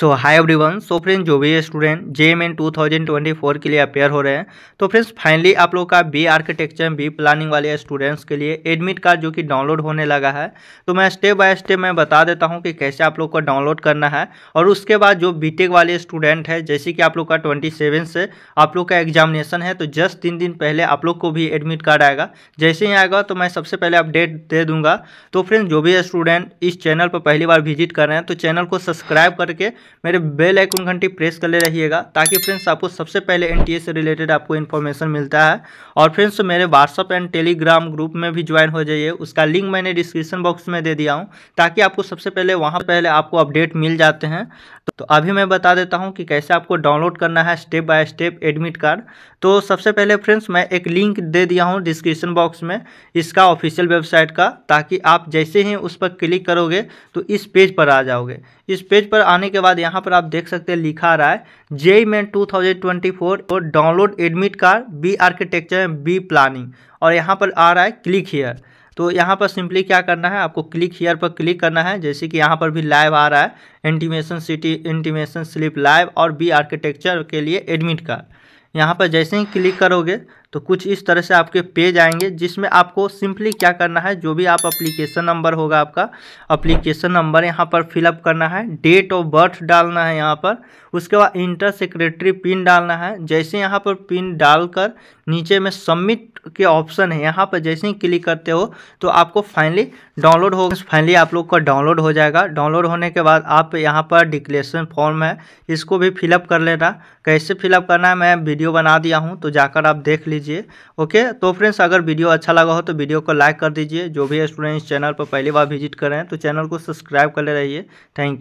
सो hi everyone so friends जो भी student J M N two thousand twenty four के लिए अपेयर हो रहे हैं तो फ्रेंड्स फाइनली आप लोग का बी आर्किटेक्चर बी प्लानिंग वाले स्टूडेंट्स के लिए एडमिट कार्ड जो कि डाउनलोड होने लगा है तो मैं स्टेप बाय स्टेप मैं बता देता हूं कि कैसे आप लोग को डाउनलोड करना है और उसके बाद जो बी टेक वाले स्टूडेंट है जैसे कि आप लोग का ट्वेंटी सेवन से आप लोग का एग्जामिनेशन है तो जस्ट तीन दिन पहले आप लोग को भी एडमिट कार्ड आएगा जैसे ही आएगा तो मैं सबसे पहले अपडेट दे दूँगा तो फ्रेंड्स जो भी स्टूडेंट इस चैनल पर पहली बार विजिट कर रहे हैं तो चैनल को सब्सक्राइब करके मेरे बेल आइकन घंटी प्रेस कर ले रहिएगा ताकि फ्रेंड्स आपको सबसे पहले एन से रिलेटेड आपको इन्फॉर्मेशन मिलता है और फ्रेंड्स मेरे व्हाट्सअप एंड टेलीग्राम ग्रुप में भी ज्वाइन हो जाइए उसका लिंक मैंने डिस्क्रिप्शन बॉक्स में दे दिया हूँ ताकि आपको सबसे पहले वहाँ पहले आपको अपडेट मिल जाते हैं तो अभी मैं बता देता हूँ कि कैसे आपको डाउनलोड करना है step by step admit card तो सबसे पहले फ्रेंड्स मैं एक लिंक दे दिया हूँ डिस्क्रिप्शन बॉक्स में इसका ऑफिशियल वेबसाइट का ताकि आप जैसे ही उस पर क्लिक करोगे तो इस पेज पर आ जाओगे इस पेज पर आने के बाद बाद यहाँ पर आप देख सकते हैं लिखा रहा है जे मैन टू और download admit card B architecture B planning और यहाँ पर आ रहा है क्लिक हीयर तो यहाँ पर सिंपली क्या करना है आपको क्लिक हीयर पर क्लिक करना है जैसे कि यहाँ पर भी लाइव आ रहा है intimation city intimation slip live और बी आर्किटेक्चर के लिए एडमिट कार्ड यहाँ पर जैसे ही क्लिक करोगे तो कुछ इस तरह से आपके पेज आएंगे जिसमें आपको सिंपली क्या करना है जो भी आप अप्लीकेशन नंबर होगा आपका अप्लीकेशन नंबर यहाँ पर फिलअप करना है डेट ऑफ बर्थ डालना है यहाँ पर उसके बाद इंटर सेक्रेटरी पिन डालना है जैसे यहाँ पर पिन डालकर नीचे में सबमिट के ऑप्शन है यहाँ पर जैसे ही क्लिक करते हो तो आपको फाइनली डाउनलोड हो फाइनली आप लोग का डाउनलोड हो जाएगा डाउनलोड होने के बाद आप यहाँ पर डिक्लेरेशन फॉर्म है इसको भी फिलअप कर लेना कैसे फिलअप करना है मैं वीडियो बना दिया हूँ तो जाकर आप देख लीजिए दीजिए ओके तो फ्रेंड्स अगर वीडियो अच्छा लगा हो तो वीडियो को लाइक कर दीजिए जो भी स्टूडेंट्स चैनल पर पहली बार विजिट करें तो चैनल को सब्सक्राइब कर ले रहिए थैंक